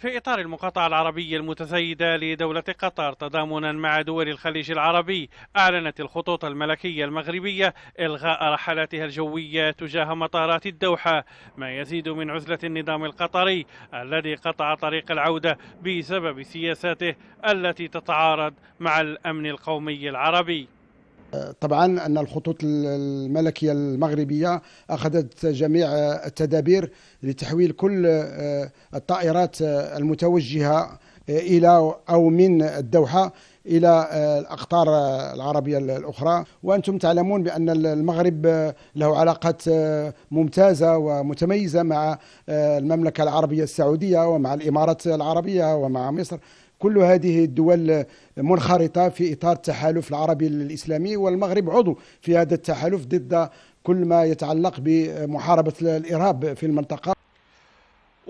في إطار المقاطعة العربية المتزايدة لدولة قطر تضامنا مع دول الخليج العربي أعلنت الخطوط الملكية المغربية إلغاء رحلاتها الجوية تجاه مطارات الدوحة ما يزيد من عزلة النظام القطري الذي قطع طريق العودة بسبب سياساته التي تتعارض مع الأمن القومي العربي طبعا أن الخطوط الملكية المغربية أخذت جميع التدابير لتحويل كل آه، الطائرات آه، المتوجهة آه، إلى أو من الدوحة الى الاقطار العربيه الاخرى وانتم تعلمون بان المغرب له علاقات ممتازه ومتميزه مع المملكه العربيه السعوديه ومع الامارات العربيه ومع مصر كل هذه الدول منخرطة في إطار التحالف العربي الإسلامي والمغرب عضو في هذا التحالف ضد كل ما يتعلق بمحاربة الإرهاب في المنطقة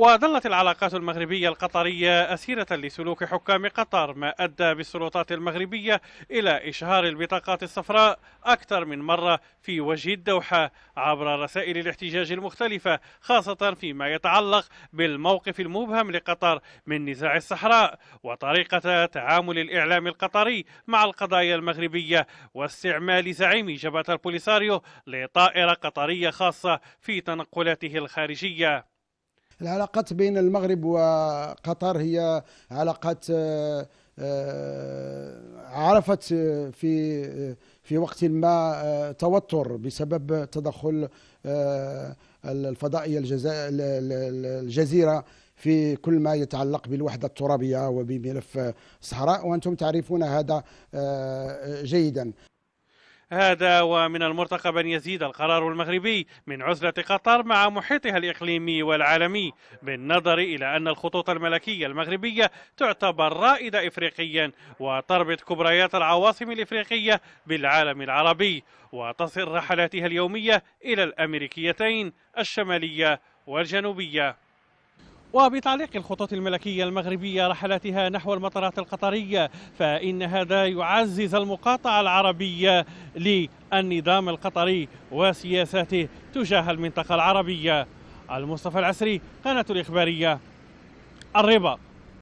وظلت العلاقات المغربية القطرية أسيرة لسلوك حكام قطر ما أدى بالسلطات المغربية إلى إشهار البطاقات الصفراء أكثر من مرة في وجه الدوحة عبر رسائل الاحتجاج المختلفة خاصة فيما يتعلق بالموقف المبهم لقطر من نزاع الصحراء وطريقة تعامل الإعلام القطري مع القضايا المغربية واستعمال زعيم جبهة البوليساريو لطائرة قطرية خاصة في تنقلاته الخارجية العلاقات بين المغرب وقطر هي علاقات آه، آه، عرفت آه، في في وقت ما توتر بسبب تدخل الفضائية الجزيرة في كل ما يتعلق بالوحدة الترابية وبملف الصحراء وأنتم تعرفون هذا جيدا هذا ومن المرتقب أن يزيد القرار المغربي من عزلة قطر مع محيطها الإقليمي والعالمي بالنظر إلى أن الخطوط الملكية المغربية تعتبر رائدة إفريقيا وتربط كبريات العواصم الإفريقية بالعالم العربي وتصل رحلاتها اليومية إلى الأمريكيتين الشمالية والجنوبية وبتعليق الخطوط الملكية المغربية رحلاتها نحو المطارات القطرية فإن هذا يعزز المقاطعة العربية للنظام القطري وسياساته تجاه المنطقة العربية المصطفى العسري قناة الإخبارية الرباط